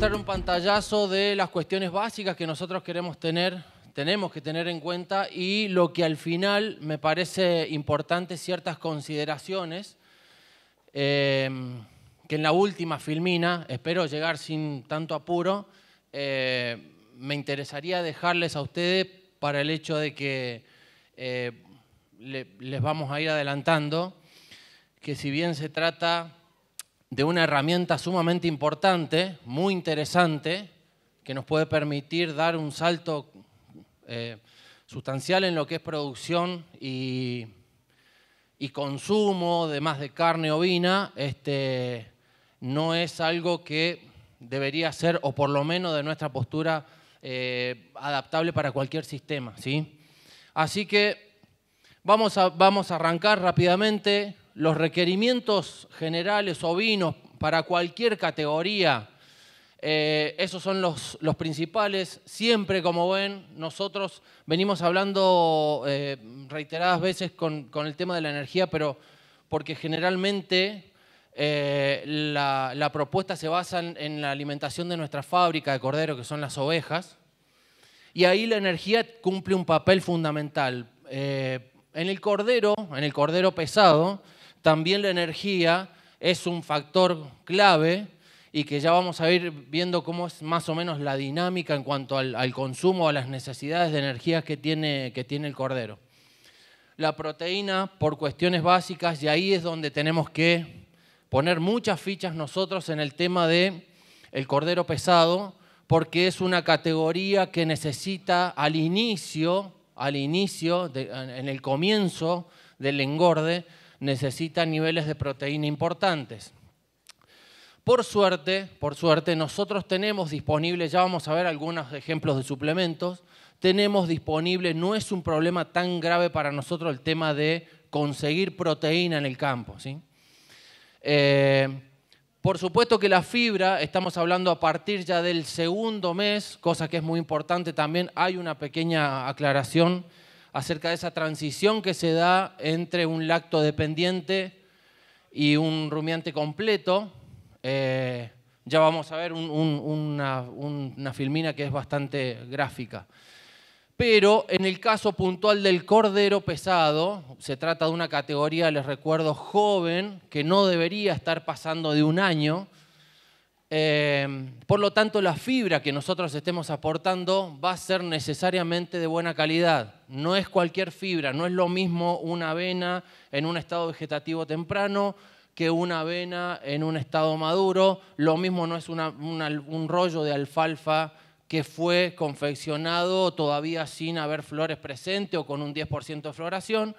mostrar un pantallazo de las cuestiones básicas que nosotros queremos tener, tenemos que tener en cuenta y lo que al final me parece importante ciertas consideraciones em, que en la última filmina, espero llegar sin tanto apuro, eh, me interesaría dejarles a ustedes para el hecho de que eh, les vamos a ir adelantando que si bien se trata de una herramienta sumamente importante, muy interesante, que nos puede permitir dar un salto eh, sustancial en lo que es producción y, y consumo, más de carne ovina, este, no es algo que debería ser, o por lo menos de nuestra postura, eh, adaptable para cualquier sistema. ¿sí? Así que vamos a, vamos a arrancar rápidamente los requerimientos generales ovinos para cualquier categoría, eh, esos son los, principales. Siempre, como ven, nosotros venimos hablando eh, reiteradas veces con, el tema de la energía, pero porque generalmente eh, la, propuesta se basa en, la alimentación de nuestra fábrica de cordero, que son las ovejas, y ahí la energía cumple un papel fundamental. en el cordero, en el cordero pesado, también la energía es un factor clave y que ya vamos a ir viendo cómo es más o menos la dinámica en cuanto al, consumo, a las necesidades de energía que tiene, el cordero. La proteína por cuestiones básicas y ahí es donde tenemos que poner muchas fichas nosotros en el tema de el cordero pesado porque es una categoría que necesita al inicio, al inicio, en el comienzo del engorde, Necesita niveles de proteína importantes. Por suerte, por suerte, nosotros tenemos disponible, ya vamos a ver algunos ejemplos de suplementos, tenemos disponible, no es un problema tan grave para nosotros el tema de conseguir proteína en el campo. ¿sí? Eh, por supuesto que la fibra, estamos hablando a partir ya del segundo mes, cosa que es muy importante también, hay una pequeña aclaración acerca de esa transición que se da entre un lacto dependiente y un rumiante completo. Eh, ya vamos a ver una, una filmina que es bastante gráfica. Pero en el caso puntual del cordero pesado, se trata de una categoría, les recuerdo, joven, que no debería estar pasando de un año, Em, por lo tanto, la fibra que nosotros estemos aportando va a ser necesariamente de buena calidad. No es cualquier fibra, no es lo mismo una avena en un estado vegetativo temprano que una avena en un estado maduro. Lo mismo no es un rollo de alfalfa que fue confeccionado todavía sin haber flores presentes o con un 10% de floración,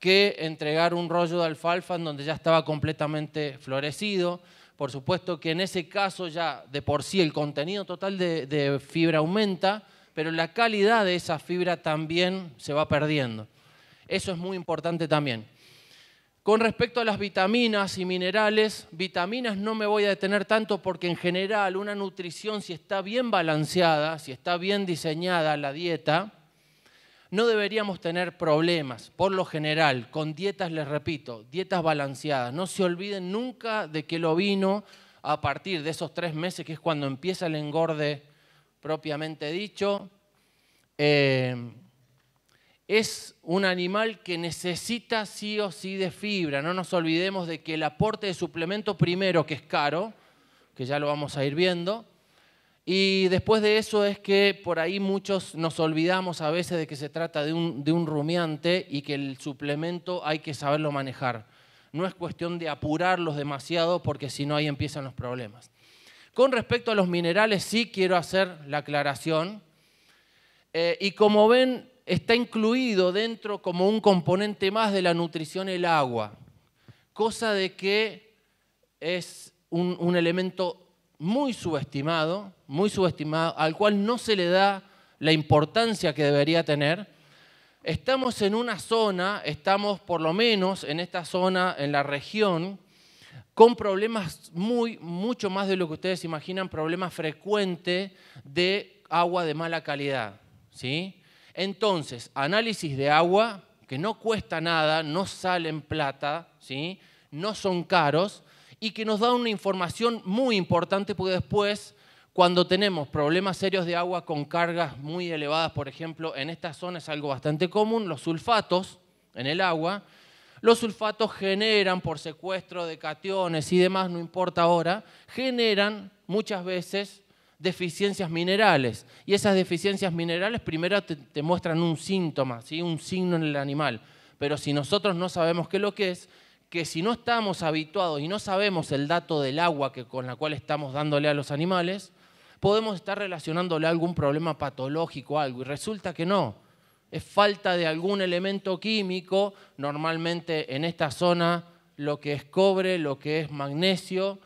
que entregar un rollo de alfalfa en donde ya estaba completamente florecido. Por supuesto que en ese caso ya de por sí el contenido total de, fibra aumenta, pero la calidad de esa fibra también se va perdiendo. Eso es muy importante también. Con respecto a las vitaminas y minerales, vitaminas no me voy a detener tanto porque en general una nutrición si está bien balanceada, si está bien diseñada la dieta, no deberíamos tener problemas, por lo general, con dietas, les repito, dietas balanceadas. No se olviden nunca de que lo vino a partir de esos tres meses, que es cuando empieza el engorde propiamente dicho. Eh, es un animal que necesita sí o sí de fibra. No nos olvidemos de que el aporte de suplemento primero, que es caro, que ya lo vamos a ir viendo, y después de eso es que por ahí muchos nos olvidamos a veces de que se trata de un, rumiante y que el suplemento hay que saberlo manejar. No es cuestión de apurarlos demasiado porque si no ahí empiezan los problemas. Con respecto a los minerales sí quiero hacer la aclaración. Eh, y como ven, está incluido dentro como un componente más de la nutrición el agua, cosa de que es un, un elemento muy subestimado, muy subestimado, al cual no se le da la importancia que debería tener. Estamos en una zona, estamos por lo menos en esta zona, en la región, con problemas muy, mucho más de lo que ustedes imaginan, problemas frecuentes de agua de mala calidad. ¿sí? Entonces, análisis de agua, que no cuesta nada, no sale en plata, ¿sí? no son caros, y que nos da una información muy importante porque después, cuando tenemos problemas serios de agua con cargas muy elevadas, por ejemplo, en esta zona es algo bastante común, los sulfatos en el agua, los sulfatos generan por secuestro de cationes y demás, no importa ahora, generan muchas veces deficiencias minerales. Y esas deficiencias minerales primero te, muestran un síntoma, ¿sí? un signo en el animal. Pero si nosotros no sabemos qué es lo que es, que si no estamos habituados y no sabemos el dato del agua que, con la cual estamos dándole a los animales, podemos estar relacionándole algún problema patológico, algo, y resulta que no. Es falta de algún elemento químico, normalmente en esta zona lo que es cobre, lo que es magnesio,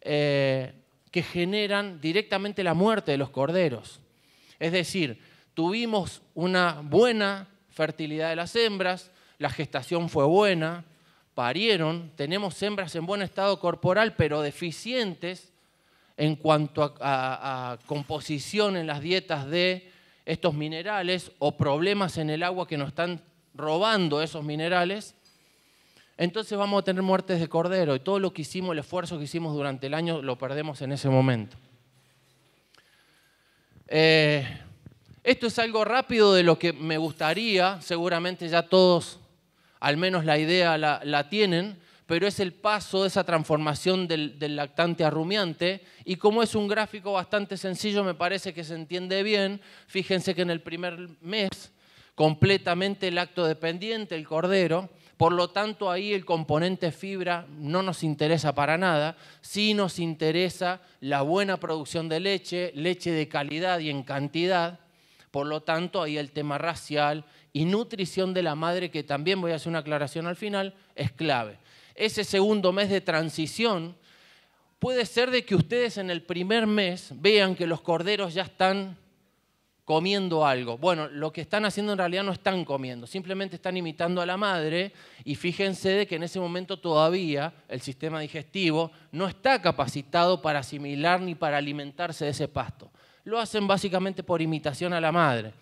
eh, que generan directamente la muerte de los corderos. Es decir, tuvimos una buena fertilidad de las hembras, la gestación fue buena, parieron, tenemos hembras en buen estado corporal, pero deficientes en cuanto a, composición en las dietas de estos minerales o problemas en el agua que nos están robando esos minerales, entonces vamos a tener muertes de cordero y todo lo que hicimos, el esfuerzo que hicimos durante el año, lo perdemos en ese momento. Eh, esto es algo rápido de lo que me gustaría, seguramente ya todos al menos la idea la, tienen, pero es el paso de esa transformación del, lactante a rumiante. Y como es un gráfico bastante sencillo, me parece que se entiende bien. Fíjense que en el primer mes, completamente el dependiente, el cordero, por lo tanto ahí el componente fibra no nos interesa para nada, sí nos interesa la buena producción de leche, leche de calidad y en cantidad. Por lo tanto, ahí el tema racial, y nutrición de la madre, que también voy a hacer una aclaración al final, es clave. Ese segundo mes de transición puede ser de que ustedes en el primer mes vean que los corderos ya están comiendo algo. Bueno, lo que están haciendo en realidad no están comiendo, simplemente están imitando a la madre y fíjense de que en ese momento todavía el sistema digestivo no está capacitado para asimilar ni para alimentarse de ese pasto. Lo hacen básicamente por imitación a la madre.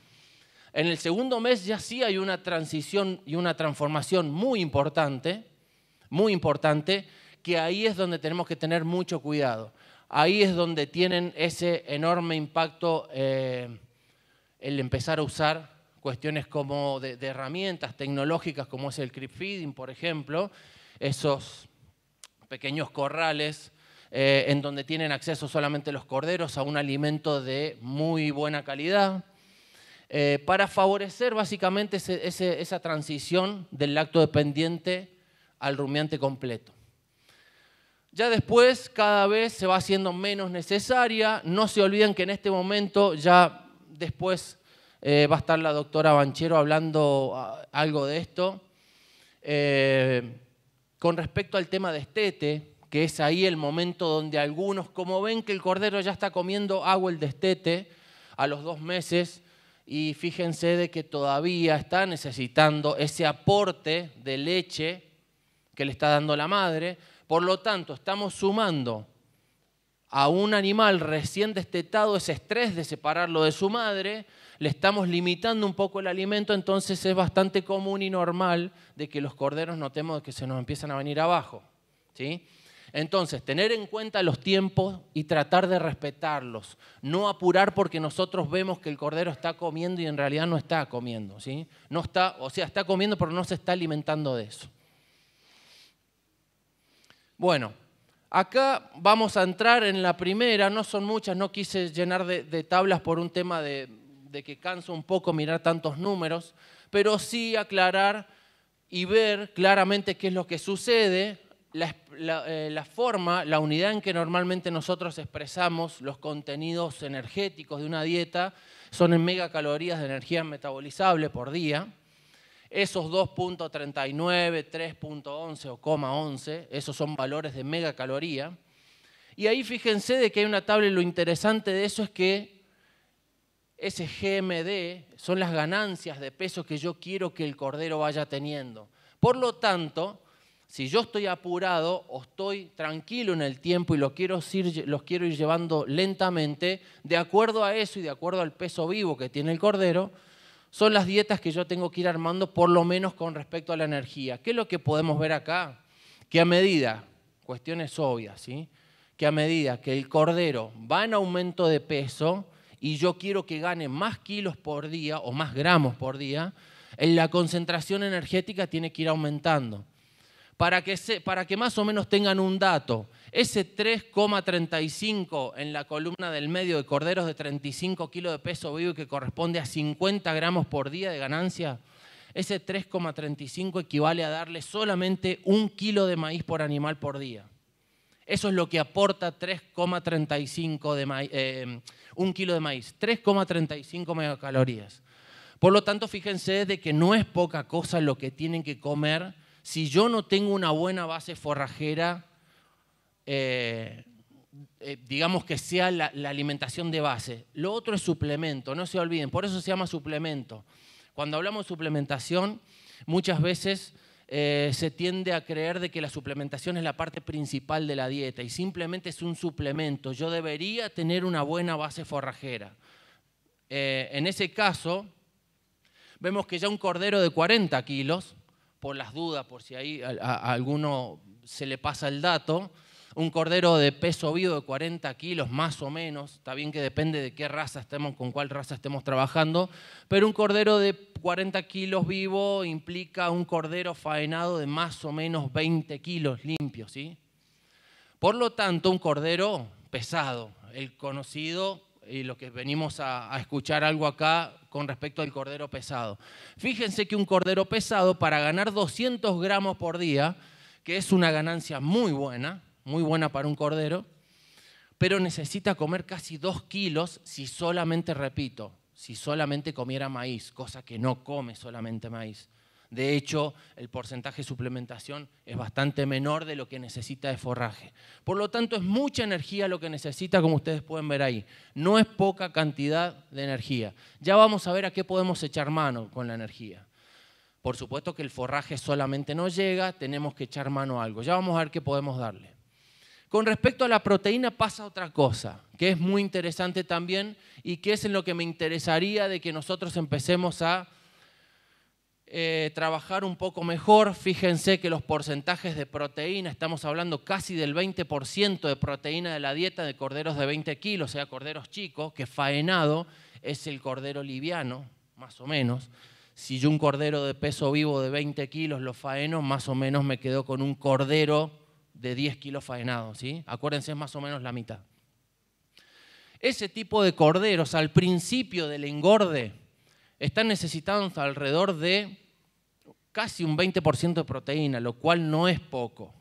En el segundo mes ya sí hay una transición y una transformación muy importante, muy importante, que ahí es donde tenemos que tener mucho cuidado. Ahí es donde tienen ese enorme impacto eh, el empezar a usar cuestiones como de, herramientas tecnológicas como es el creep feeding, por ejemplo, esos pequeños corrales eh, en donde tienen acceso solamente los corderos a un alimento de muy buena calidad eh, para favorecer básicamente esa transición del lacto dependiente al rumiante completo. Ya después cada vez se va haciendo menos necesaria. No se olviden que en este momento ya después eh, va a estar la doctora Banchero hablando ah, algo de esto. Eh, con respecto al tema de estete, que es ahí el momento donde algunos, como ven que el cordero ya está comiendo agua el destete a los dos meses, y fíjense de que todavía está necesitando ese aporte de leche que le está dando la madre. Por lo tanto, estamos sumando a un animal recién destetado ese estrés de separarlo de su madre, le estamos limitando un poco el alimento, entonces es bastante común y normal de que los corderos notemos que se nos empiezan a venir abajo. ¿sí? Entonces, tener en cuenta los tiempos y tratar de respetarlos. No apurar porque nosotros vemos que el cordero está comiendo y en realidad no está comiendo, ¿sí? No está, o sea, está comiendo pero no se está alimentando de eso. Bueno, acá vamos a entrar en la primera, no son muchas, no quise llenar de, tablas por un tema de, de que canso un poco mirar tantos números, pero sí aclarar y ver claramente qué es lo que sucede eh, la, forma, la unidad en que normalmente nosotros expresamos los contenidos energéticos de una dieta son en megacalorías de energía metabolizable por día. Esos 2.39, 3.11 o coma 11, esos son valores de megacaloría. Y ahí fíjense de que hay una tabla y lo interesante de eso es que ese GMD son las ganancias de peso que yo quiero que el cordero vaya teniendo. Por lo tanto, si yo estoy apurado o estoy tranquilo en el tiempo y los quiero, ir, llevando lentamente, de acuerdo a eso y de acuerdo al peso vivo que tiene el cordero, son las dietas que yo tengo que ir armando por lo menos con respecto a la energía. ¿Qué es lo que podemos ver acá? Que a medida, cuestiones obvias, ¿sí? que a medida que el cordero va en aumento de peso y yo quiero que gane más kilos por día o más gramos por día, la concentración energética tiene que ir aumentando para que, se, para que más o menos tengan un dato. Ese 3,35 en la columna del medio de corderos de 35 kilos de peso vivo que corresponde a 50 gramos por día de ganancia, ese 3,35 equivale a darle solamente un kilo de maíz por animal por día. Eso es lo que aporta 3,35 de maíz, eh, un kilo de maíz, 3,35 megacalorías. Por lo tanto, fíjense de que no es poca cosa lo que tienen que comer si yo no tengo una buena base forrajera, eh, eh, digamos que sea la, alimentación de base. Lo otro es suplemento, no se olviden, por eso se llama suplemento. Cuando hablamos de suplementación, muchas veces eh, se tiende a creer de que la suplementación es la parte principal de la dieta y simplemente es un suplemento. Yo debería tener una buena base forrajera. en ese caso, vemos que ya un cordero de 40 kilos, por las dudas, por si ahí a, alguno se le pasa el dato, un cordero de peso vivo de 40 kilos más o menos, está bien que depende de qué raza estemos, con cuál raza estemos trabajando, pero un cordero de 40 kilos vivo implica un cordero faenado de más o menos 20 kilos limpio, ¿sí? Por lo tanto, un cordero pesado, el conocido y lo que venimos a, a, escuchar algo acá con respecto al cordero pesado. Fíjense que un cordero pesado para ganar 200 gramos por día, que es una ganancia muy buena, muy buena para un cordero, pero necesita comer casi 2 kilos si solamente, repito, si solamente comiera maíz, cosa que no come solamente maíz. De hecho, el porcentaje de suplementación es bastante menor de lo que necesita de forraje. Por lo tanto, es mucha energía lo que necesita, como ustedes pueden ver ahí. No es poca cantidad de energía. Ya vamos a ver a qué podemos echar mano con la energía. Por supuesto que el forraje solamente no llega, tenemos que echar mano a algo. Ya vamos a ver qué podemos darle. Con respecto a la proteína pasa otra cosa, que es muy interesante también y que es en lo que me interesaría de que nosotros empecemos a eh, trabajar un poco mejor. Fíjense que los porcentajes de proteína, estamos hablando casi del 20% de proteína de la dieta de corderos de 20 kilos, o sea, corderos chicos, que faenado es el cordero liviano, más o menos. Si yo un cordero de peso vivo de 20 kilos lo faeno, más o menos me quedo con un cordero de 10 kilos faenado, ¿sí? Acuérdense, es más o menos la mitad. Ese tipo de corderos al principio del engorde, están necesitando alrededor de casi un 20% de proteína, lo cual no es poco.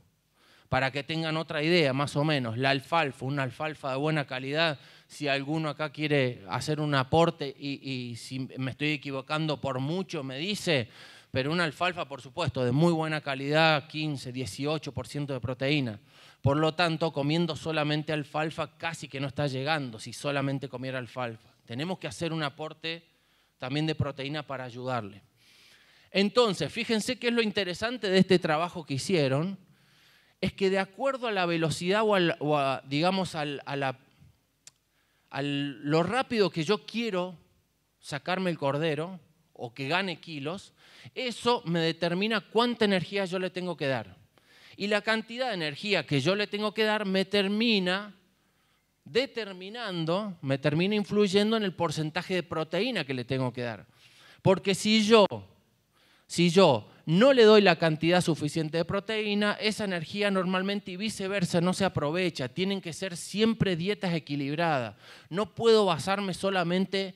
Para que tengan otra idea, más o menos, la alfalfa, una alfalfa de buena calidad, si alguno acá quiere hacer un aporte y, si me estoy equivocando por mucho, me dice, pero una alfalfa, por supuesto, de muy buena calidad, 15, 18% de proteína. Por lo tanto, comiendo solamente alfalfa casi que no está llegando si solamente comiera alfalfa. Tenemos que hacer un aporte también de proteína para ayudarle. Entonces, fíjense qué es lo interesante de este trabajo que hicieron, es que de acuerdo a la velocidad o, a, digamos, a, la, lo rápido que yo quiero sacarme el cordero o que gane kilos, eso me determina cuánta energía yo le tengo que dar. Y la cantidad de energía que yo le tengo que dar me termina determinando, me termina influyendo en el porcentaje de proteína que le tengo que dar. Porque si yo, si yo no le doy la cantidad suficiente de proteína, esa energía normalmente y viceversa no se aprovecha. Tienen que ser siempre dietas equilibradas. No puedo basarme solamente,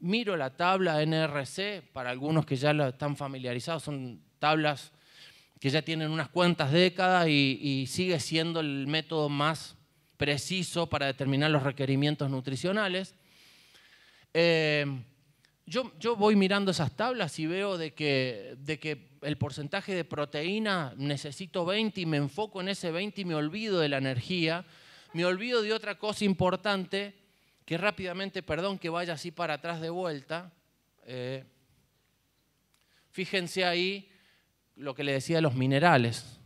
miro la tabla NRC, para algunos que ya la están familiarizados, son tablas que ya tienen unas cuantas décadas y sigue siendo el método más preciso para determinar los requerimientos nutricionales. Eh, yo, voy mirando esas tablas y veo de que, el porcentaje de proteína necesito 20 y me enfoco en ese 20 y me olvido de la energía, me olvido de otra cosa importante que rápidamente, perdón que vaya así para atrás de vuelta, eh, fíjense ahí lo que le decía de los minerales.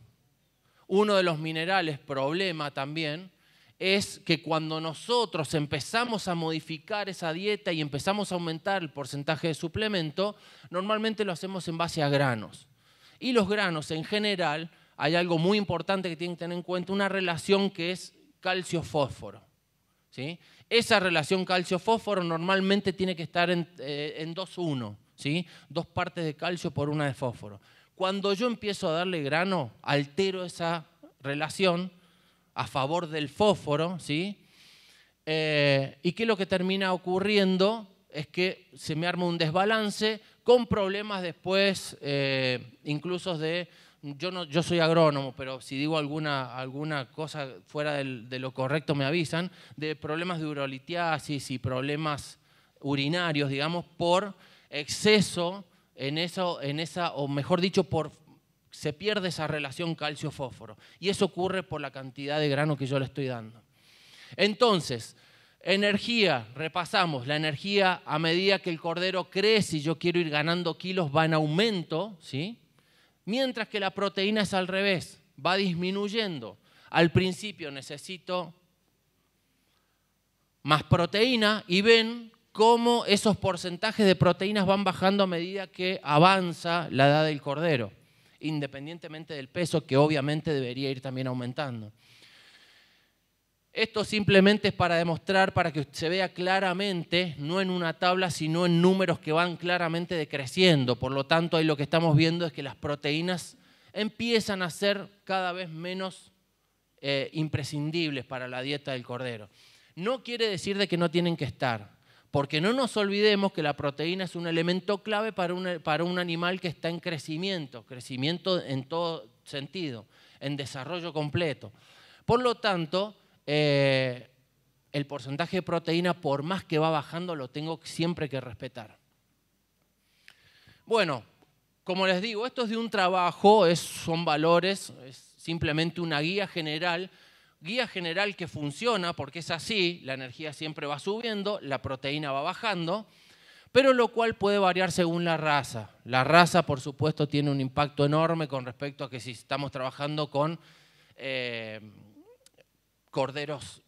Uno de los minerales, problema también, es que cuando nosotros empezamos a modificar esa dieta y empezamos a aumentar el porcentaje de suplemento, normalmente lo hacemos en base a granos. Y los granos en general, hay algo muy importante que tienen que tener en cuenta, una relación que es calcio-fósforo. Esa relación calcio-fósforo normalmente tiene que estar en, 2-1, eh, dos partes de calcio por una de fósforo. Cuando yo empiezo a darle grano, altero esa relación a favor del fósforo, ¿sí? Eh, y que lo que termina ocurriendo es que se me arma un desbalance con problemas después, eh, incluso de, yo, no, yo soy agrónomo, pero si digo alguna, alguna cosa fuera de lo correcto me avisan, de problemas de urolitiasis y problemas urinarios, digamos, por exceso en, eso, en esa, o mejor dicho, por se pierde esa relación calcio-fósforo. Y eso ocurre por la cantidad de grano que yo le estoy dando. Entonces, energía, repasamos, la energía a medida que el cordero crece y yo quiero ir ganando kilos va en aumento, ¿sí? Mientras que la proteína es al revés, va disminuyendo. Al principio necesito más proteína y ven cómo esos porcentajes de proteínas van bajando a medida que avanza la edad del cordero independientemente del peso que obviamente debería ir también aumentando. Esto simplemente es para demostrar, para que se vea claramente, no en una tabla, sino en números que van claramente decreciendo. Por lo tanto, ahí lo que estamos viendo es que las proteínas empiezan a ser cada vez menos eh, imprescindibles para la dieta del cordero. No quiere decir de que no tienen que estar, porque no nos olvidemos que la proteína es un elemento clave para un, animal que está en crecimiento, crecimiento en todo sentido, en desarrollo completo. Por lo tanto, eh, el porcentaje de proteína, por más que va bajando, lo tengo siempre que respetar. Bueno, como les digo, esto es de un trabajo, son valores, es simplemente una guía general guía general que funciona porque es así, la energía siempre va subiendo, la proteína va bajando, pero lo cual puede variar según la raza. La raza, por supuesto, tiene un impacto enorme con respecto a que si estamos trabajando con eh, corderos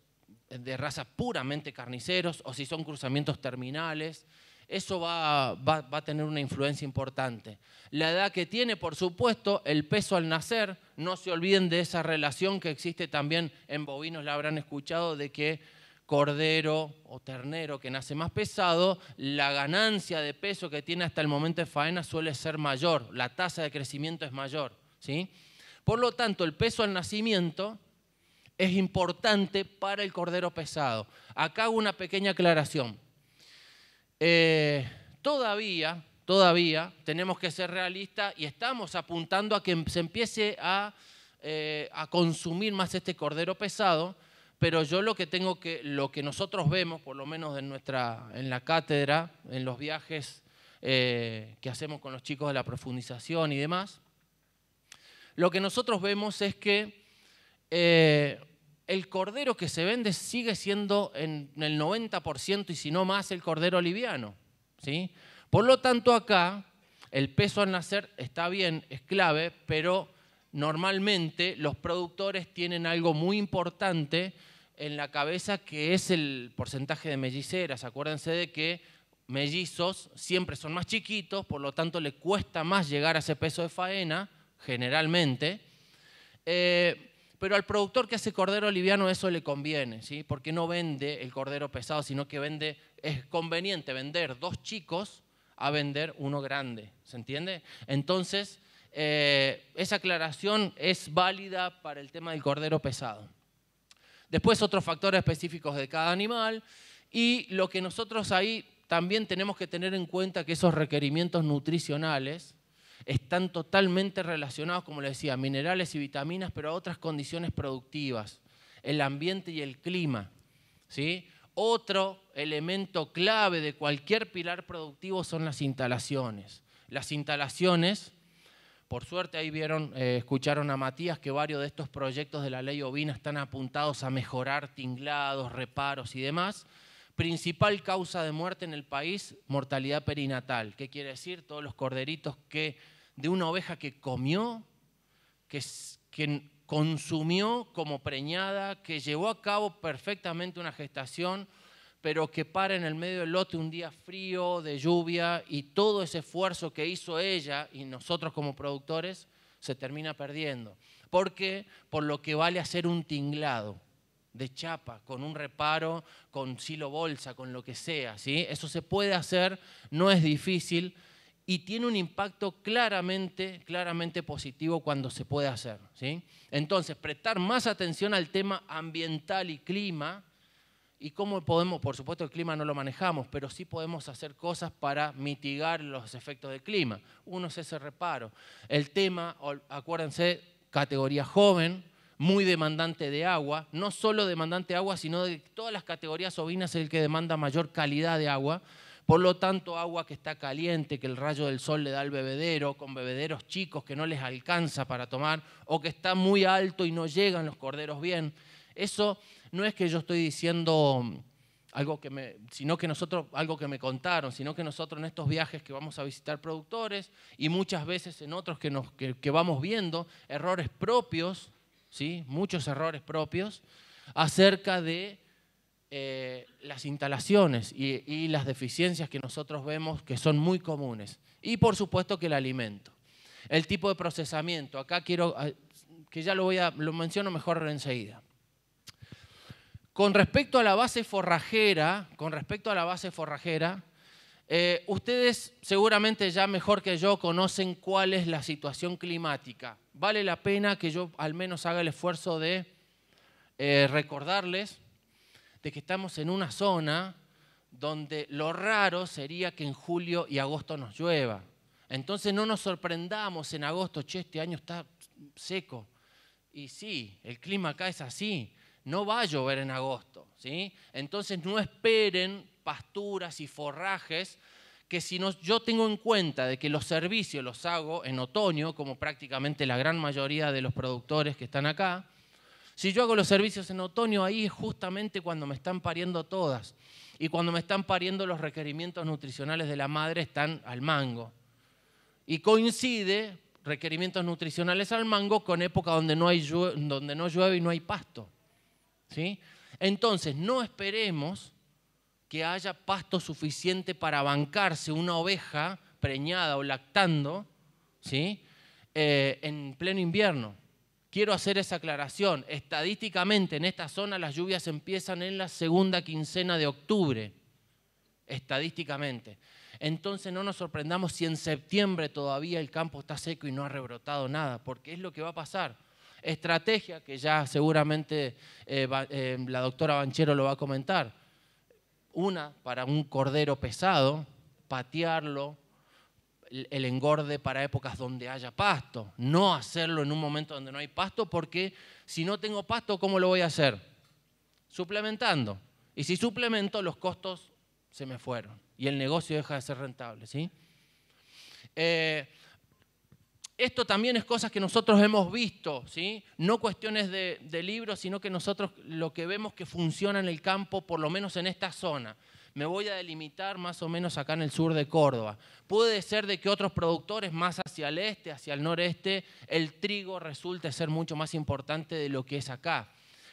de raza puramente carniceros o si son cruzamientos terminales eso va, a tener una influencia importante. La edad que tiene, por supuesto, el peso al nacer, no se olviden de esa relación que existe también en bovinos, la habrán escuchado, de que cordero o ternero que nace más pesado, la ganancia de peso que tiene hasta el momento de faena suele ser mayor, la tasa de crecimiento es mayor. ¿sí? Por lo tanto, el peso al nacimiento es importante para el cordero pesado. Acá hago una pequeña aclaración eh, todavía, todavía tenemos que ser realistas y estamos apuntando a que se empiece eh, a, consumir más este cordero pesado, pero yo lo que tengo que, lo que nosotros vemos, por lo menos en, nuestra, en la cátedra, en los viajes eh, que hacemos con los chicos de la profundización y demás, lo que nosotros vemos es que el cordero que se vende sigue siendo en el 90% y si no más el cordero liviano. ¿sí? Por lo tanto, acá el peso al nacer está bien, es clave, pero normalmente los productores tienen algo muy importante en la cabeza que es el porcentaje de melliceras. Acuérdense de que mellizos siempre son más chiquitos, por lo tanto le cuesta más llegar a ese peso de faena, generalmente. Eh, pero al productor que hace cordero liviano eso le conviene, ¿sí? porque no vende el cordero pesado, sino que vende, es conveniente vender dos chicos a vender uno grande, ¿se entiende? Entonces, eh, esa aclaración es válida para el tema del cordero pesado. Después otros factores específicos de cada animal y lo que nosotros ahí también tenemos que tener en cuenta que esos requerimientos nutricionales están totalmente relacionados, como les decía, minerales y vitaminas, pero a otras condiciones productivas, el ambiente y el clima. ¿sí? Otro elemento clave de cualquier pilar productivo son las instalaciones. Las instalaciones, por suerte ahí vieron, eh, escucharon a Matías que varios de estos proyectos de la ley ovina están apuntados a mejorar tinglados, reparos y demás principal causa de muerte en el país, mortalidad perinatal. ¿Qué quiere decir? Todos los corderitos que de una oveja que comió, que, consumió como preñada, que llevó a cabo perfectamente una gestación, pero que para en el medio del lote un día frío, de lluvia, y todo ese esfuerzo que hizo ella y nosotros como productores se termina perdiendo. Porque por lo que vale hacer un tinglado de chapa, con un reparo, con silo bolsa, con lo que sea. ¿sí? Eso se puede hacer, no es difícil y tiene un impacto claramente, claramente positivo cuando se puede hacer. ¿sí? Entonces, prestar más atención al tema ambiental y clima y cómo podemos, por supuesto el clima no lo manejamos, pero sí podemos hacer cosas para mitigar los efectos del clima. Uno es ese reparo. El tema, acuérdense, categoría joven, muy demandante de agua, no solo demandante de agua, sino de todas las categorías ovinas es el que demanda mayor calidad de agua. Por lo tanto, agua que está caliente, que el rayo del sol le da al bebedero, con bebederos chicos que no les alcanza para tomar, o que está muy alto y no llegan los corderos bien. Eso no es que yo estoy diciendo algo que me, sino que nosotros, algo que me contaron, sino que nosotros en estos viajes que vamos a visitar productores y muchas veces en otros que, nos, que vamos viendo, errores propios muchos errores propios, acerca de eh, las instalaciones y, las deficiencias que nosotros vemos que son muy comunes. Y por supuesto que el alimento. El tipo de procesamiento, acá quiero, ah, que ya lo, voy a, lo menciono mejor enseguida. Con respecto a la base forrajera, con respecto a la base forrajera, eh, ustedes seguramente ya mejor que yo conocen cuál es la situación climática. Vale la pena que yo al menos haga el esfuerzo de eh, recordarles de que estamos en una zona donde lo raro sería que en julio y agosto nos llueva. Entonces no nos sorprendamos en agosto, che, este año está seco. Y sí, el clima acá es así, no va a llover en agosto, ¿sí? Entonces no esperen pasturas y forrajes que si no, yo tengo en cuenta de que los servicios los hago en otoño, como prácticamente la gran mayoría de los productores que están acá, si yo hago los servicios en otoño, ahí es justamente cuando me están pariendo todas. Y cuando me están pariendo los requerimientos nutricionales de la madre están al mango. Y coincide requerimientos nutricionales al mango con época donde no, hay, donde no llueve y no hay pasto. ¿Sí? Entonces, no esperemos que haya pasto suficiente para bancarse una oveja preñada o lactando, ¿sí? Eh, en pleno invierno. Quiero hacer esa aclaración. Estadísticamente en esta zona las lluvias empiezan en la segunda quincena de octubre. Estadísticamente. Entonces no nos sorprendamos si en septiembre todavía el campo está seco y no ha rebrotado nada, porque es lo que va a pasar. Estrategia que ya seguramente eh, eh, la doctora Banchero lo va a comentar una para un cordero pesado, patearlo, el engorde para épocas donde haya pasto, no hacerlo en un momento donde no hay pasto, porque si no tengo pasto, ¿cómo lo voy a hacer? Suplementando. Y si suplemento, los costos se me fueron y el negocio deja de ser rentable. ¿sí? Eh, esto también es cosas que nosotros hemos visto, ¿sí? no cuestiones de, libros, sino que nosotros lo que vemos que funciona en el campo, por lo menos en esta zona. Me voy a delimitar más o menos acá en el sur de Córdoba. Puede ser de que otros productores más hacia el este, hacia el noreste, el trigo resulte ser mucho más importante de lo que es acá.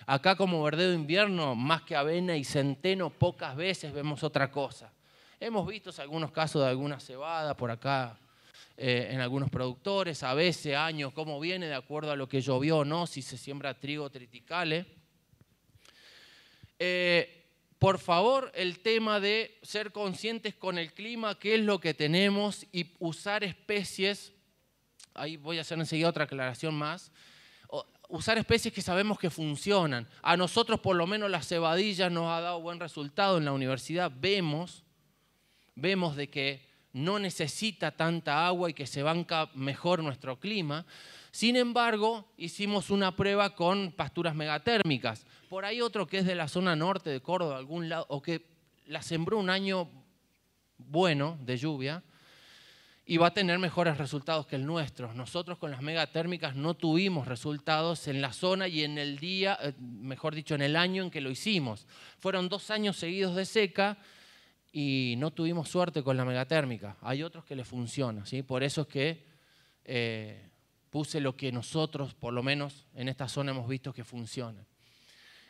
Acá como verdeo invierno, más que avena y centeno, pocas veces vemos otra cosa. Hemos visto algunos casos de alguna cebada por acá, eh, en algunos productores, a veces años, cómo viene de acuerdo a lo que llovió o no, si se siembra trigo triticale. Eh, por favor, el tema de ser conscientes con el clima, qué es lo que tenemos y usar especies, ahí voy a hacer enseguida otra aclaración más, usar especies que sabemos que funcionan. A nosotros por lo menos la cebadilla nos ha dado buen resultado en la universidad. Vemos, vemos de que no necesita tanta agua y que se banca mejor nuestro clima. Sin embargo, hicimos una prueba con pasturas megatérmicas. Por ahí otro que es de la zona norte de Córdoba, algún lado, o que la sembró un año bueno de lluvia y va a tener mejores resultados que el nuestro. Nosotros con las megatérmicas no tuvimos resultados en la zona y en el día, eh, mejor dicho, en el año en que lo hicimos. Fueron dos años seguidos de seca y no tuvimos suerte con la megatérmica. Hay otros que le funcionan. ¿sí? Por eso es que eh, puse lo que nosotros, por lo menos en esta zona, hemos visto que funciona.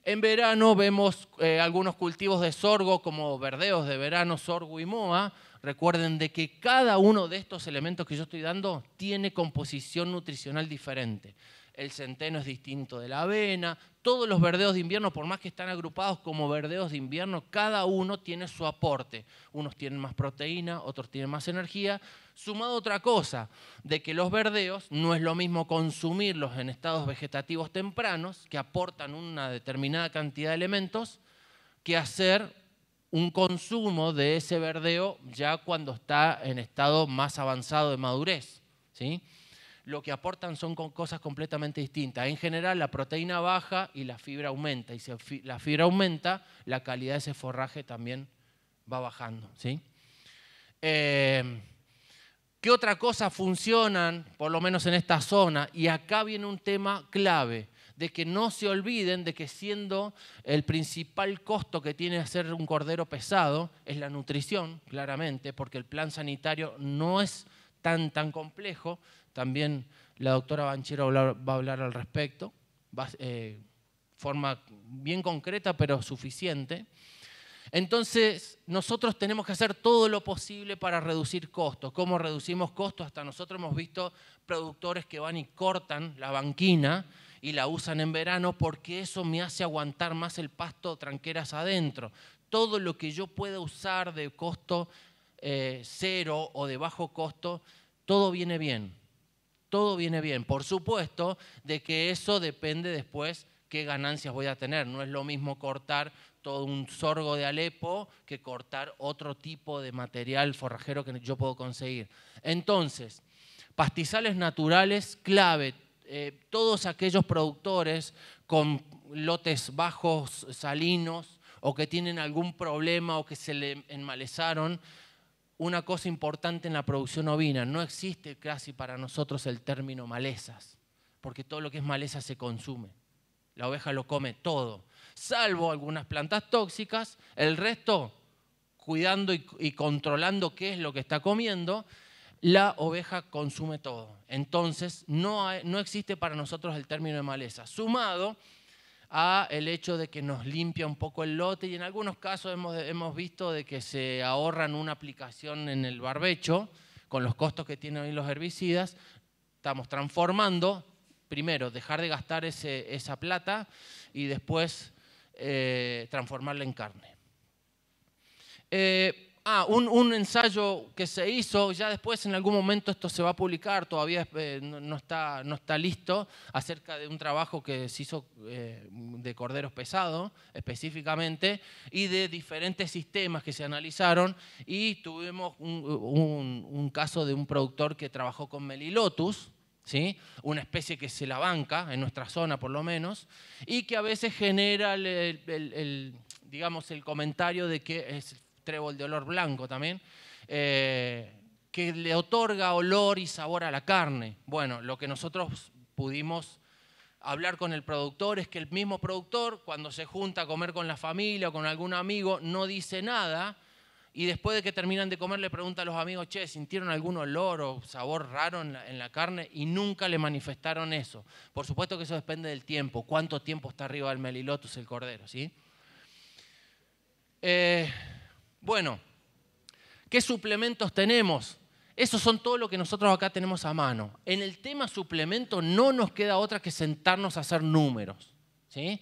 En verano vemos eh, algunos cultivos de sorgo como verdeos de verano, sorgo y moa. Recuerden de que cada uno de estos elementos que yo estoy dando tiene composición nutricional diferente el centeno es distinto de la avena, todos los verdeos de invierno, por más que están agrupados como verdeos de invierno, cada uno tiene su aporte. Unos tienen más proteína, otros tienen más energía. Sumado otra cosa, de que los verdeos no es lo mismo consumirlos en estados vegetativos tempranos, que aportan una determinada cantidad de elementos, que hacer un consumo de ese verdeo ya cuando está en estado más avanzado de madurez. ¿sí? lo que aportan son cosas completamente distintas. En general, la proteína baja y la fibra aumenta. Y si la fibra aumenta, la calidad de ese forraje también va bajando. Eh, ¿Qué otra cosa funcionan, por lo menos en esta zona? Y acá viene un tema clave de que no se olviden de que siendo el principal costo que tiene hacer un cordero pesado es la nutrición, claramente, porque el plan sanitario no es tan, tan complejo, también la doctora Banchero va a hablar al respecto, de eh, forma bien concreta pero suficiente. Entonces, nosotros tenemos que hacer todo lo posible para reducir costos. ¿Cómo reducimos costos? Hasta nosotros hemos visto productores que van y cortan la banquina y la usan en verano porque eso me hace aguantar más el pasto tranqueras adentro. Todo lo que yo pueda usar de costo eh, cero o de bajo costo, todo viene bien todo viene bien. Por supuesto de que eso depende después qué ganancias voy a tener. No es lo mismo cortar todo un sorgo de Alepo que cortar otro tipo de material forrajero que yo puedo conseguir. Entonces, pastizales naturales, clave. Eh, todos aquellos productores con lotes bajos, salinos, o que tienen algún problema o que se le enmalezaron, una cosa importante en la producción ovina. No existe casi para nosotros el término malezas, porque todo lo que es maleza se consume. La oveja lo come todo, salvo algunas plantas tóxicas, el resto cuidando y, controlando qué es lo que está comiendo, la oveja consume todo. Entonces, no, no existe para nosotros el término de maleza. Sumado a el hecho de que nos limpia un poco el lote y en algunos casos hemos, visto de que se ahorran una aplicación en el barbecho con los costos que tienen hoy los herbicidas, estamos transformando, primero, dejar de gastar esa plata y después eh, transformarla en carne. Eh, ah, un, ensayo que se hizo, ya después en algún momento esto se va a publicar, todavía eh, no, está, no está listo, acerca de un trabajo que se hizo eh, de corderos pesados específicamente y de diferentes sistemas que se analizaron y tuvimos un, caso de un productor que trabajó con Melilotus, ¿Sí? una especie que se la banca, en nuestra zona por lo menos, y que a veces genera el, digamos, el comentario de que es trébol de olor blanco también, eh, que le otorga olor y sabor a la carne. Bueno, lo que nosotros pudimos hablar con el productor es que el mismo productor, cuando se junta a comer con la familia o con algún amigo, no dice nada. Y después de que terminan de comer, le pregunta a los amigos, che, ¿sintieron algún olor o sabor raro en la, carne? Y nunca le manifestaron eso. Por supuesto que eso depende del tiempo, cuánto tiempo está arriba del melilotus el cordero, ¿sí? Eh, bueno, ¿qué suplementos tenemos? Esos son todo lo que nosotros acá tenemos a mano. En el tema suplemento no nos queda otra que sentarnos a hacer números. ¿sí?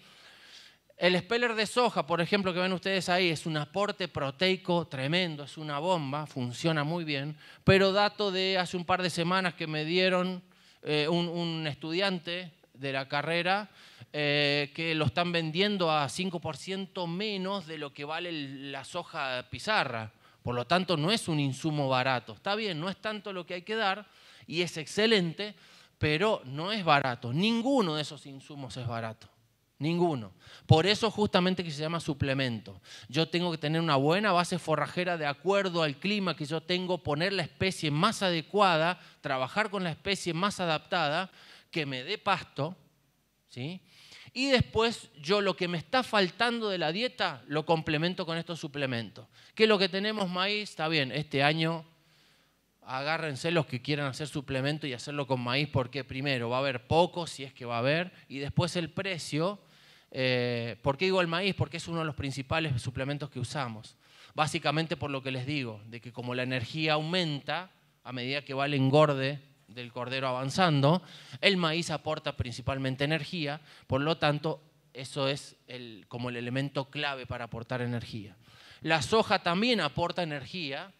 El speller de soja, por ejemplo, que ven ustedes ahí, es un aporte proteico tremendo, es una bomba, funciona muy bien, pero dato de hace un par de semanas que me dieron eh, un estudiante de la carrera, eh, que lo están vendiendo a 5% menos de lo que vale la soja pizarra. Por lo tanto, no es un insumo barato. Está bien, no es tanto lo que hay que dar y es excelente, pero no es barato. Ninguno de esos insumos es barato. Ninguno. Por eso justamente que se llama suplemento. Yo tengo que tener una buena base forrajera de acuerdo al clima que yo tengo, poner la especie más adecuada, trabajar con la especie más adaptada, que me dé pasto, y después yo lo que me está faltando de la dieta lo complemento con estos suplementos. Que lo que tenemos maíz? Está bien, este año agárrense los que quieran hacer suplemento y hacerlo con maíz porque primero va a haber poco, si es que va a haber, y después el precio. Eh, ¿Por qué digo el maíz? Porque es uno de los principales suplementos que usamos. Básicamente por lo que les digo, de que como la energía aumenta a medida que va el engorde del cordero avanzando, el maíz aporta principalmente energía, por lo tanto, eso es como el elemento clave para aportar energía. La soja también aporta energía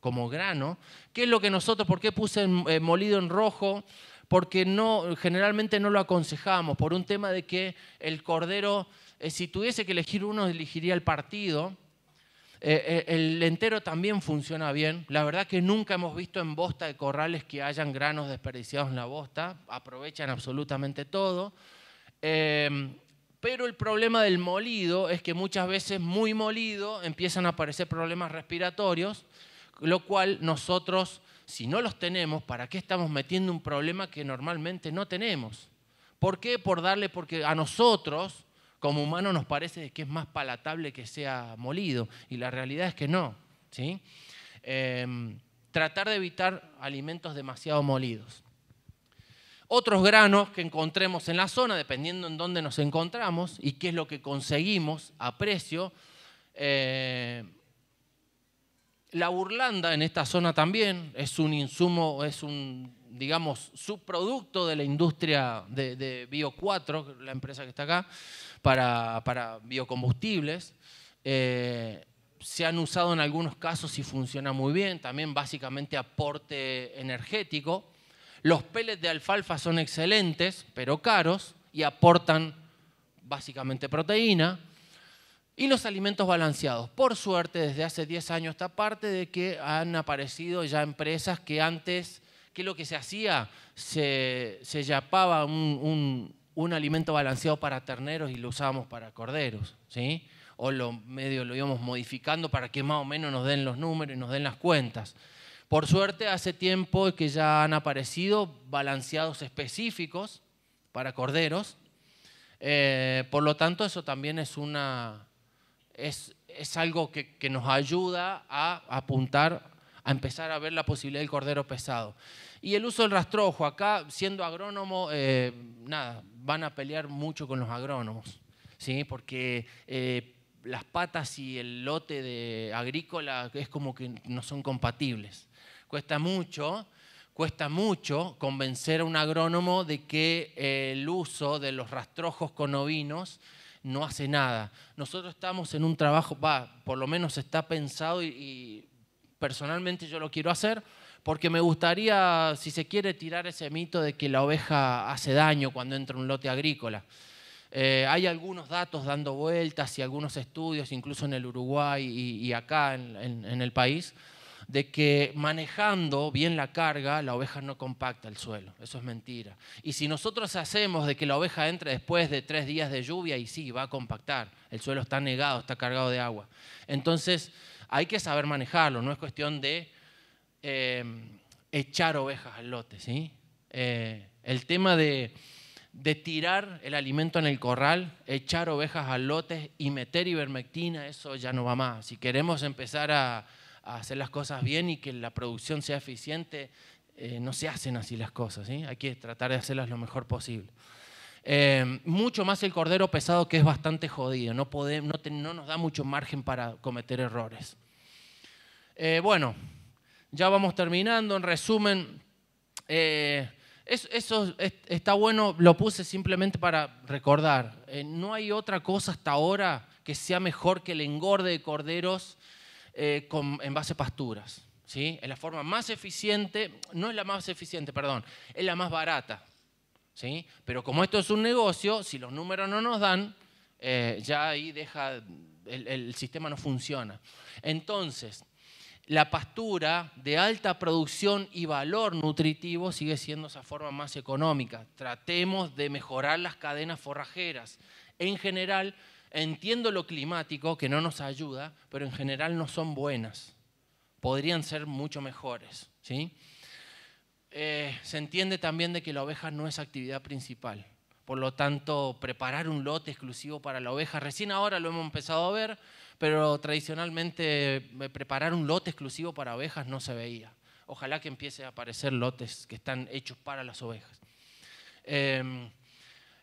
como grano, que es lo que nosotros, ¿por qué puse eh, molido en rojo? Porque no, generalmente no lo aconsejamos, por un tema de que el cordero, eh, si tuviese que elegir uno, elegiría el partido, eh, eh, el entero también funciona bien. La verdad que nunca hemos visto en bosta de corrales que hayan granos desperdiciados en la bosta. Aprovechan absolutamente todo. Em, pero el problema del molido es que muchas veces muy molido empiezan a aparecer problemas respiratorios, lo cual nosotros, si no los tenemos, ¿para qué estamos metiendo un problema que normalmente no tenemos? ¿Por qué? Por darle, porque a nosotros como humano nos parece que es más palatable que sea molido y la realidad es que no. ¿sí? Em, tratar de evitar alimentos demasiado molidos. Otros granos que encontremos en la zona, dependiendo en dónde nos encontramos y qué es lo que conseguimos a precio. Eh, la burlanda en esta zona también es un insumo, es un digamos, subproducto de la industria de, Bio 4, la empresa que está acá, para, biocombustibles. Eh, se han usado en algunos casos y funciona muy bien, también básicamente aporte energético. Los pellets de alfalfa son excelentes, pero caros, y aportan básicamente proteína. Y los alimentos balanceados. Por suerte, desde hace 10 años está parte de que han aparecido ya empresas que antes que lo que se hacía, se, se yapaba un, alimento balanceado para terneros y lo usábamos para corderos, ¿sí? O lo medio lo íbamos modificando para que más o menos nos den los números y nos den las cuentas. Por suerte, hace tiempo que ya han aparecido balanceados específicos para corderos. Eh, por lo tanto, eso también es una, es, algo que, que, nos ayuda a apuntar a empezar a ver la posibilidad del cordero pesado. Y el uso del rastrojo, acá siendo agrónomo, eh, nada, van a pelear mucho con los agrónomos, ¿sí? porque eh, las patas y el lote de agrícola es como que no son compatibles. Cuesta mucho, cuesta mucho convencer a un agrónomo de que eh, el uso de los rastrojos con ovinos no hace nada. Nosotros estamos en un trabajo, va, por lo menos está pensado y personalmente yo lo quiero hacer, porque me gustaría, si se quiere, tirar ese mito de que la oveja hace daño cuando entra un lote agrícola. Eh, hay algunos datos dando vueltas y algunos estudios, incluso en el Uruguay y, acá en, en, el país, de que manejando bien la carga, la oveja no compacta el suelo. Eso es mentira. Y si nosotros hacemos de que la oveja entre después de tres días de lluvia, y sí, va a compactar. El suelo está negado, está cargado de agua. Entonces, hay que saber manejarlo, no es cuestión de eh, echar ovejas al lote. ¿sí? Eh, el tema de, tirar el alimento en el corral, echar ovejas al lote y meter ivermectina, eso ya no va más. Si queremos empezar a, hacer las cosas bien y que la producción sea eficiente, eh, no se hacen así las cosas. ¿sí? Hay que tratar de hacerlas lo mejor posible. Em, mucho más el cordero pesado que es bastante jodido, no, no, nos da mucho margen para cometer errores. Eh, bueno, ya vamos terminando. En resumen, eh, eso, está bueno, lo puse simplemente para recordar. Eh, no hay otra cosa hasta ahora que sea mejor que el engorde de corderos en base a pasturas. ¿sí? Es la forma más eficiente, no es la más eficiente, perdón, es la más barata. ¿sí? Pero como esto es un negocio, si los números no nos dan, eh, ya ahí deja, el, el sistema no funciona. Entonces, la pastura de alta producción y valor nutritivo sigue siendo esa forma más económica. Tratemos de mejorar las cadenas forrajeras. En general, entiendo lo climático, que no nos ayuda, pero en general no son buenas. Podrían ser mucho mejores. ¿sí? Eh, se entiende también de que la oveja no es actividad principal. Por lo tanto, preparar un lote exclusivo para la oveja, recién ahora lo hemos empezado a ver, pero tradicionalmente eh, preparar un lote exclusivo para ovejas no se veía. Ojalá que empiece a aparecer lotes que están hechos para las ovejas. Em,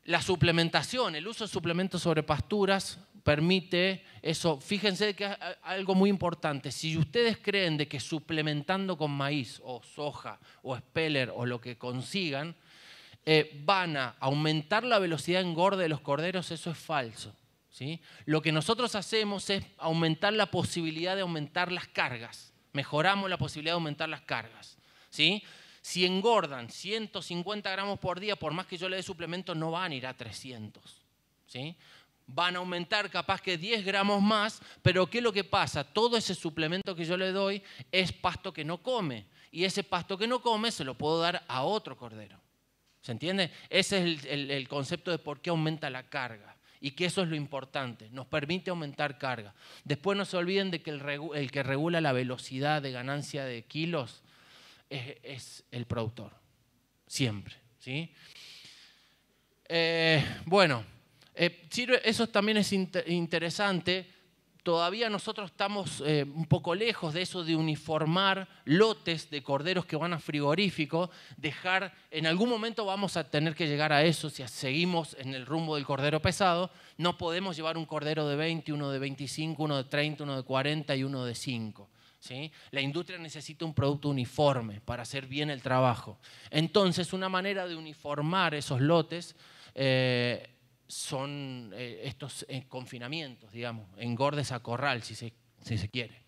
la suplementación, el uso de suplementos sobre pasturas permite eso. Fíjense que es algo muy importante. Si ustedes creen de que suplementando con maíz o soja o speller o lo que consigan, eh, van a aumentar la velocidad engorde de los corderos, eso es falso. ¿sí? Lo que nosotros hacemos es aumentar la posibilidad de aumentar las cargas. Mejoramos la posibilidad de aumentar las cargas. ¿sí? Si engordan 150 gramos por día, por más que yo le dé suplemento, no van a ir a 300. ¿sí? van a aumentar capaz que 10 gramos más, pero ¿qué es lo que pasa? Todo ese suplemento que yo le doy es pasto que no come, y ese pasto que no come se lo puedo dar a otro cordero. ¿Se entiende? Ese es el, concepto de por qué aumenta la carga y que eso es lo importante, nos permite aumentar carga. Después no se olviden de que el, que regula la velocidad de ganancia de kilos es, el productor, siempre. ¿sí? Eh, bueno, eh, eso también es interesante. Todavía nosotros estamos eh, un poco lejos de eso de uniformar lotes de corderos que van a frigorífico, dejar, en algún momento vamos a tener que llegar a eso si seguimos en el rumbo del cordero pesado, no podemos llevar un cordero de 20, uno de 25, uno de 30, uno de 40 y uno de 5. ¿Sí? La industria necesita un producto uniforme para hacer bien el trabajo. Entonces, una manera de uniformar esos lotes eh, son eh, estos eh, confinamientos, digamos, engordes a corral, si se, quiere.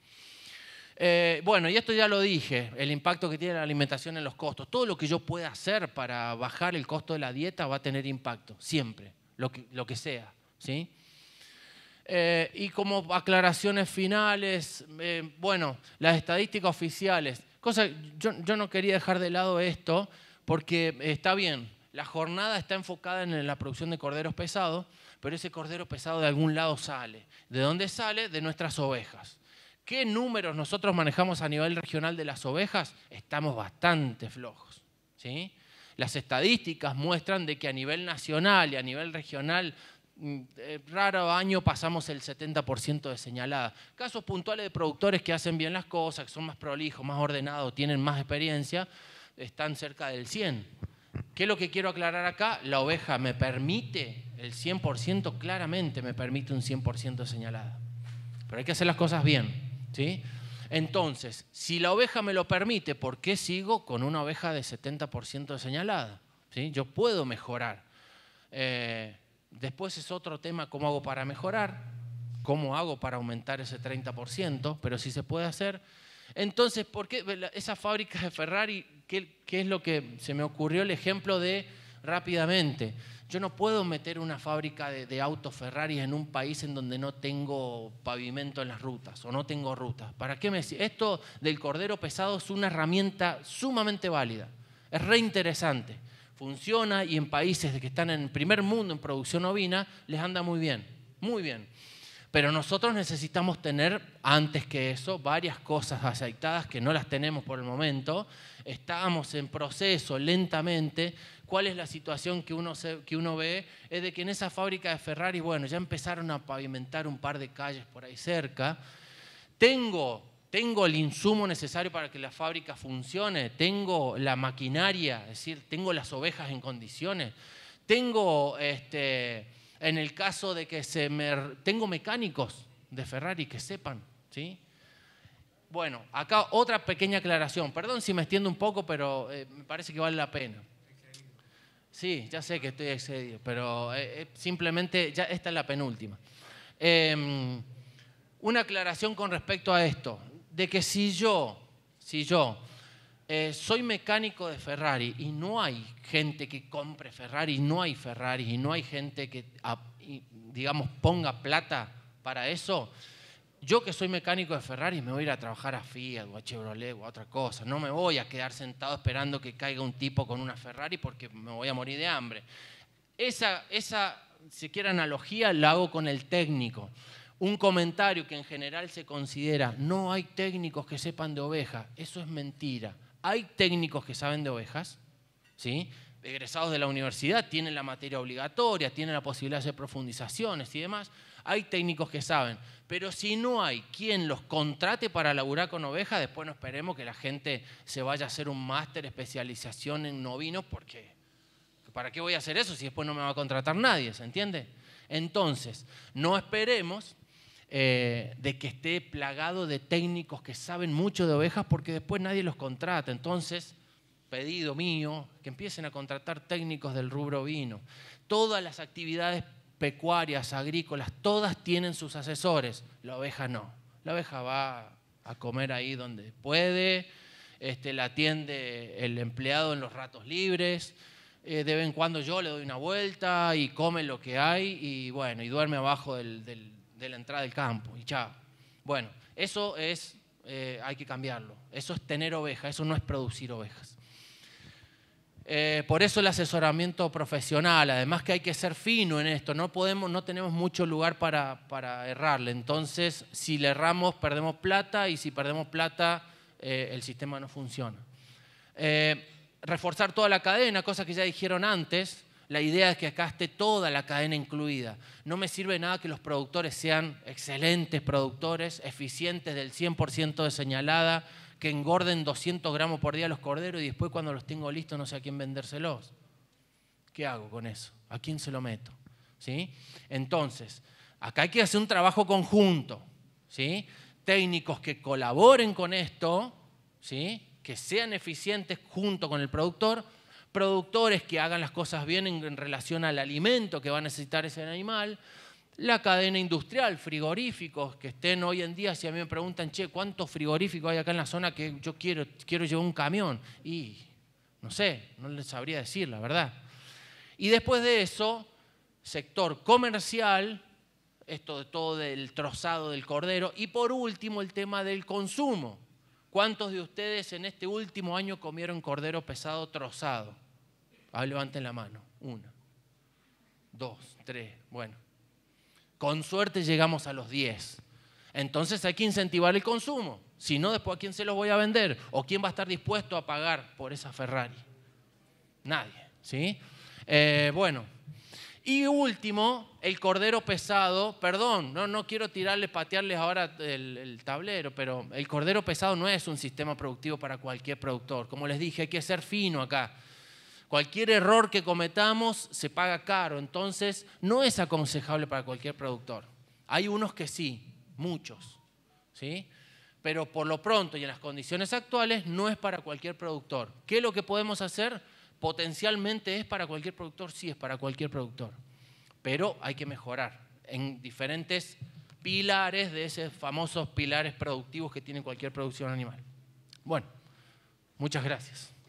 Eh, bueno, y esto ya lo dije, el impacto que tiene la alimentación en los costos. Todo lo que yo pueda hacer para bajar el costo de la dieta va a tener impacto, siempre, lo que, sea. ¿sí? y como aclaraciones finales, bueno, las estadísticas oficiales. Cosa, yo, yo no quería dejar de lado esto porque está bien, la jornada está enfocada en la producción de corderos pesados, pero ese cordero pesado de algún lado sale. ¿De dónde sale? De nuestras ovejas. ¿Qué números nosotros manejamos a nivel regional de las ovejas? Estamos bastante flojos. ¿sí? Las estadísticas muestran de que a nivel nacional y a nivel regional mm, eh, raro año pasamos el 70% de señalada. Casos puntuales de productores que hacen bien las cosas, que son más prolijos, más ordenados, tienen más experiencia, están cerca del 100%. ¿Qué es lo que quiero aclarar acá? La oveja me permite el 100%, claramente me permite un 100% señalada. Pero hay que hacer las cosas bien, Entonces, si la oveja me lo permite, ¿por qué sigo con una oveja de 70% señalada? ¿Sí? Yo puedo mejorar. Eh, después es otro tema cómo hago para mejorar, cómo hago para aumentar ese 30%, pero si se puede hacer, entonces, ¿por qué esa fábrica de Ferrari? ¿qué, es lo que se me ocurrió el ejemplo de rápidamente? Yo no puedo meter una fábrica de, de, autos Ferrari en un país en donde no tengo pavimento en las rutas o no tengo rutas. ¿Para qué me Esto del cordero pesado es una herramienta sumamente válida. Es reinteresante. Funciona y en países que están en primer mundo en producción ovina les anda muy bien. Muy bien. Pero nosotros necesitamos tener, antes que eso, varias cosas aceitadas que no las tenemos por el momento. Estamos en proceso lentamente. ¿Cuál es la situación que uno, que uno ve? Es de que en esa fábrica de Ferrari, bueno, ya empezaron a pavimentar un par de calles por ahí cerca. Tengo, tengo el insumo necesario para que la fábrica funcione. Tengo la maquinaria, es decir, tengo las ovejas en condiciones. Tengo este, en el caso de que se me... Tengo mecánicos de Ferrari que sepan, ¿sí? Bueno, acá otra pequeña aclaración. Perdón si me extiendo un poco, pero eh, me parece que vale la pena. Sí, ya sé que estoy excedido, pero eh, eh, simplemente ya esta es la penúltima. Em, una aclaración con respecto a esto, de que si yo, si yo eh, soy mecánico de Ferrari y no hay gente que compre Ferrari, no hay Ferrari y no hay gente que, ah, digamos, ponga plata para eso, yo que soy mecánico de Ferrari me voy a ir a trabajar a Fiat o a Chevrolet o a otra cosa. No me voy a quedar sentado esperando que caiga un tipo con una Ferrari porque me voy a morir de hambre. Esa, esa si analogía la hago con el técnico. Un comentario que en general se considera, no hay técnicos que sepan de oveja, eso es mentira. Hay técnicos que saben de ovejas, ¿sí? egresados de la universidad, tienen la materia obligatoria, tienen la posibilidad de hacer profundizaciones y demás. Hay técnicos que saben, pero si no hay quien los contrate para laburar con ovejas, después no esperemos que la gente se vaya a hacer un máster, especialización en novinos, porque ¿para qué voy a hacer eso si después no me va a contratar nadie? ¿Se entiende? Entonces, no esperemos eh, de que esté plagado de técnicos que saben mucho de ovejas porque después nadie los contrata. Entonces, pedido mío, que empiecen a contratar técnicos del rubro vino. Todas las actividades pecuarias, agrícolas, todas tienen sus asesores. La oveja no. La oveja va a comer ahí donde puede, este, la atiende el empleado en los ratos libres. Eh, de vez en cuando yo le doy una vuelta y come lo que hay y bueno, y duerme abajo del de la entrada del campo y chao. Bueno, eso es, eh, hay que cambiarlo. Eso es tener ovejas, eso no es producir ovejas. Eh, por eso el asesoramiento profesional, además que hay que ser fino en esto, no, podemos, no tenemos mucho lugar para, para errarle. Entonces, si le erramos, perdemos plata y si perdemos plata, eh, el sistema no funciona. reforzar toda la cadena, cosa que ya dijeron antes, la idea es que acá esté toda la cadena incluida. No me sirve nada que los productores sean excelentes productores, eficientes del 100% de señalada, que engorden 200 gramos por día los corderos y después cuando los tengo listos no sé a quién vendérselos. ¿Qué hago con eso? ¿A quién se lo meto? ¿Sí? Entonces, acá hay que hacer un trabajo conjunto. ¿sí? Técnicos que colaboren con esto, ¿sí? que sean eficientes junto con el productor productores que hagan las cosas bien en, relación al alimento que va a necesitar ese animal, la cadena industrial, frigoríficos que estén hoy en día, si a mí me preguntan, che, ¿cuántos frigoríficos hay acá en la zona que yo quiero, quiero llevar un camión? Y no sé, no les sabría decir, la verdad. Y después de eso, sector comercial, esto de todo del trozado del cordero, y por último el tema del consumo ¿Cuántos de ustedes en este último año comieron cordero pesado trozado? Ahí levanten la mano. Una, dos, tres. Bueno, con suerte llegamos a los diez. Entonces hay que incentivar el consumo. Si no, después a quién se los voy a vender o quién va a estar dispuesto a pagar por esa Ferrari. Nadie, ¿sí? Eh, bueno, y último, el cordero pesado, perdón, no, no quiero tirarles, patearles ahora el, tablero, pero el cordero pesado no es un sistema productivo para cualquier productor. Como les dije, hay que ser fino acá. Cualquier error que cometamos se paga caro, entonces no es aconsejable para cualquier productor. Hay unos que sí, muchos, ¿sí? Pero por lo pronto y en las condiciones actuales no es para cualquier productor. ¿Qué es lo que podemos hacer? Potencialmente es para cualquier productor, sí es para cualquier productor, pero hay que mejorar en diferentes pilares de esos famosos pilares productivos que tiene cualquier producción animal. Bueno, muchas gracias.